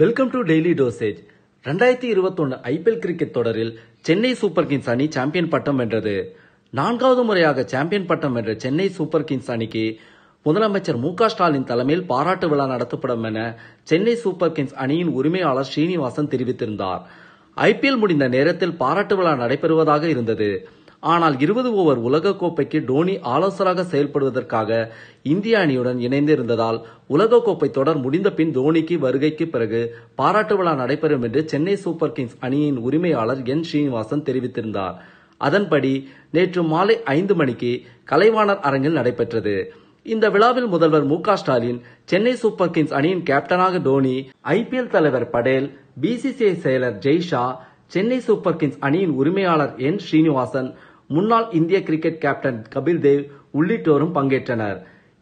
welcome to daily dosage ரெண்டாயிரத்தி இருபத்தொன்னு IPL cricket தொடரில் சென்னை சூப்பர் கிங்ஸ் அணி சாம்பியன் பட்டம் வென்றது நான்காவது முறையாக சாம்பியன் பட்டம் வென்ற சென்னை சூப்பர் கிங்ஸ் அணிக்கு முதலமைச்சர் மு ஸ்டாலின் தலைமையில் பாராட்டு விழா நடத்தப்படும் என சென்னை சூப்பர் கிங்ஸ் அணியின் உரிமையாளர் ஸ்ரீனிவாசன் தெரிவித்திருந்தார் ஐபிஎல் முடிந்த நேரத்தில் பாராட்டு விழா நடைபெறுவதாக இருந்தது ஆனால் இருபது ஓவர் உலகக்கோப்பைக்கு டோனி ஆலோசராக செயல்படுவதற்காக இந்திய அணியுடன் இணைந்து இருந்ததால் உலகக்கோப்பை தொடர் முடிந்த பின் தோனிக்கு வருகைக்கு பிறகு பாராட்டு விழா நடைபெறும் என்று சென்னை சூப்பர் கிங்ஸ் அணியின் உரிமையாளர் என் ஸ்ரீனிவாசன் தெரிவித்திருந்தார் அதன்படி நேற்று மாலை ஐந்து மணிக்கு கலைவாணர் அரங்கில் நடைபெற்றது இந்த விழாவில் முதல்வர் மு ஸ்டாலின் சென்னை சூப்பர் கிங்ஸ் அணியின் கேப்டனாக டோனி ஐபிஎல் தலைவர் படேல் பிசிசிஐ செயலர் ஜெய்ஷா சென்னை சூப்பர் கிங்ஸ் அணியின் உரிமையாளர் என் ஸ்ரீனிவாசன் முன்னாள் இந்திய கிரிக்கெட் கேப்டன் கபில் தேவ் உள்ளிட்டோரும் பங்கேற்றனர்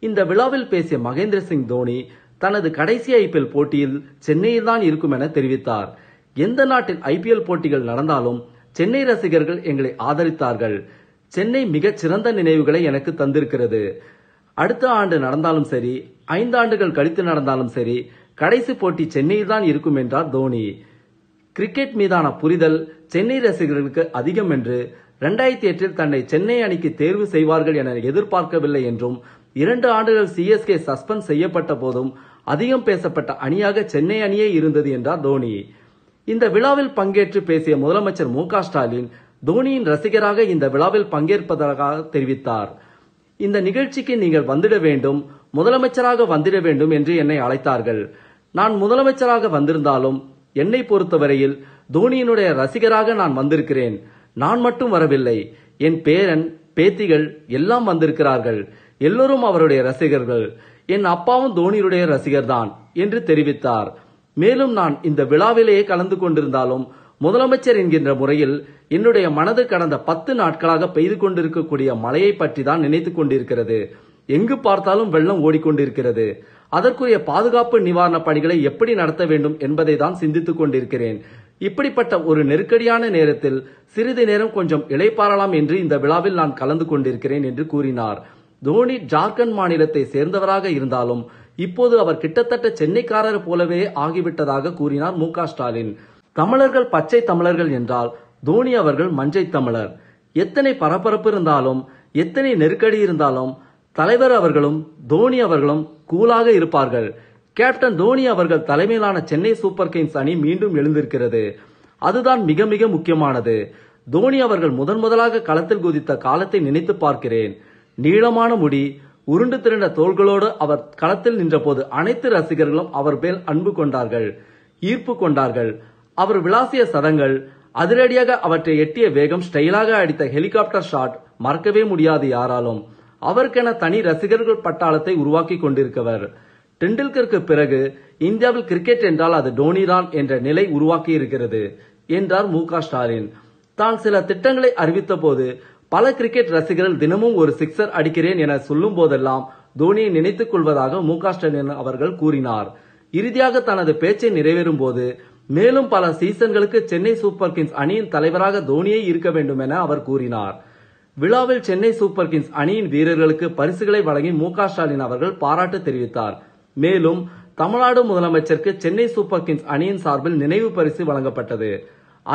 இந்த விழாவில் பேசிய மகேந்திர சிங் தோனி தனது கடைசி ஐபிஎல் போட்டியில் சென்னையில் தான் இருக்கும் என தெரிவித்தார் எந்த நாட்டில் ஐபிஎல் போட்டிகள் நடந்தாலும் சென்னை ரசிகர்கள் எங்களை ஆதரித்தார்கள் சென்னை மிகச் சிறந்த நினைவுகளை எனக்கு தந்திருக்கிறது அடுத்த ஆண்டு நடந்தாலும் சரி ஐந்து ஆண்டுகள் கழித்து நடந்தாலும் சரி கடைசி போட்டி சென்னையில் தான் இருக்கும் என்றார் தோனி கிரிக்கெட் மீதான புரிதல் சென்னை ரசிகர்களுக்கு அதிகம் என்று ரெண்டாயிரத்தி எட்டில் தன்னை சென்னை அணிக்கு தேர்வு செய்வார்கள் என எதிர்பார்க்கவில்லை என்றும் இரண்டு ஆண்டுகள் சிஎஸ்கே சஸ்பெண்ட் செய்யப்பட்ட போதும் அதிகம் பேசப்பட்ட அணியாக சென்னை அணியே இருந்தது என்றார் தோனி இந்த விழாவில் பங்கேற்று பேசிய முதலமைச்சர் மு ஸ்டாலின் தோனியின் ரசிகராக இந்த விழாவில் பங்கேற்பதாக தெரிவித்தார் இந்த நிகழ்ச்சிக்கு நீங்கள் வந்துட வேண்டும் முதலமைச்சராக வந்திட வேண்டும் என்று என்னை அழைத்தார்கள் நான் முதலமைச்சராக வந்திருந்தாலும் என்னை பொறுத்தவரையில் தோனியினுடைய ரசிகராக நான் வந்திருக்கிறேன் நான் மட்டும் வரவில்லை என் பேரன் பேத்திகள் எல்லாம் வந்திருக்கிறார்கள் எல்லோரும் அவருடைய ரசிகர்கள் என் அப்பாவும் தோனியுடைய ரசிகர் தான் என்று தெரிவித்தார் மேலும் நான் இந்த விழாவிலேயே கலந்து கொண்டிருந்தாலும் முதலமைச்சர் என்கின்ற முறையில் என்னுடைய மனது கடந்த பத்து நாட்களாக பெய்து கொண்டிருக்கக்கூடிய மழையை பற்றி தான் நினைத்து கொண்டிருக்கிறது எங்கு பார்த்தாலும் வெள்ளம் ஓடிக்கொண்டிருக்கிறது அதற்குரிய பாதுகாப்பு நிவாரண பணிகளை எப்படி நடத்த வேண்டும் என்பதை தான் சிந்தித்துக் கொண்டிருக்கிறேன் இப்படிப்பட்ட ஒரு நெருக்கடியான நேரத்தில் சிறிது நேரம் கொஞ்சம் இளைப்பாறலாம் என்று இந்த விழாவில் நான் கலந்து கொண்டிருக்கிறேன் என்று கூறினார் தோனி ஜார்க்கண்ட் மாநிலத்தை சேர்ந்தவராக இருந்தாலும் இப்போது அவர் கிட்டத்தட்ட சென்னைக்காரர் போலவே ஆகிவிட்டதாக கூறினார் மு ஸ்டாலின் தமிழர்கள் பச்சை தமிழர்கள் என்றால் தோனி அவர்கள் மஞ்சை தமிழர் எத்தனை பரபரப்பு இருந்தாலும் எத்தனை நெருக்கடி இருந்தாலும் தலைவர் அவர்களும் தோனி அவர்களும் கூலாக இருப்பார்கள் கேப்டன் தோனி அவர்கள் தலைமையிலான சென்னை சூப்பர் கிங்ஸ் அணி மீண்டும் எழுந்திருக்கிறது அதுதான் மிக மிக முக்கியமானது தோனி அவர்கள் முதன் முதலாக களத்தில் குதித்த காலத்தை நினைத்து பார்க்கிறேன் நீளமான முடி உருண்டு திரண்ட தோள்களோடு அவர் களத்தில் நின்றபோது அனைத்து ரசிகர்களும் அவர் மேல் அன்பு கொண்டார்கள் ஈர்ப்பு கொண்டார்கள் அவர் விளாசிய சதங்கள் அதிரடியாக அவற்றை எட்டிய வேகம் ஸ்டைலாக அடித்த ஹெலிகாப்டர் ஷாட் மறக்கவே முடியாது யாராலும் அவருக்கென தனி ரசிகர்கள் பட்டாளத்தை உருவாக்கி கொண்டிருக்கவர் டெண்டுல்கருக்கு பிறகு இந்தியாவில் கிரிக்கெட் என்றால் அது டோனிதான் என்ற நிலை உருவாக்கி இருக்கிறது என்றார் மு ஸ்டாலின் தான் சில திட்டங்களை அறிவித்த போது பல கிரிக்கெட் ரசிகர்கள் தினமும் ஒரு சிக்ஸர் அடிக்கிறேன் என சொல்லும் போதெல்லாம் தோனியை நினைத்துக் கொள்வதாக மு ஸ்டாலின் அவர்கள் கூறினார் இறுதியாக தனது பேச்சை நிறைவேறும் போது மேலும் பல சீசன்களுக்கு சென்னை சூப்பர் கிங்ஸ் அணியின் தலைவராக தோனியே இருக்க வேண்டும் என அவர் கூறினார் விழாவில் சென்னை சூப்பர் கிங்ஸ் அணியின் வீரர்களுக்கு பரிசுகளை வழங்கி மு ஸ்டாலின் அவர்கள் பாராட்டு தெரிவித்தார் மேலும் தமிழ்நாடு முதலமைச்சருக்கு சென்னை சூப்பர் கிங்ஸ் அணியின் சார்பில் நினைவு பரிசு வழங்கப்பட்டது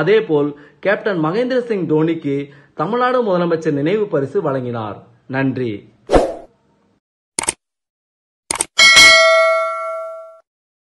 அதேபோல் கேப்டன் மகேந்திர சிங் தோனிக்கு தமிழ்நாடு முதலமைச்சர் நினைவு பரிசு வழங்கினார் நன்றி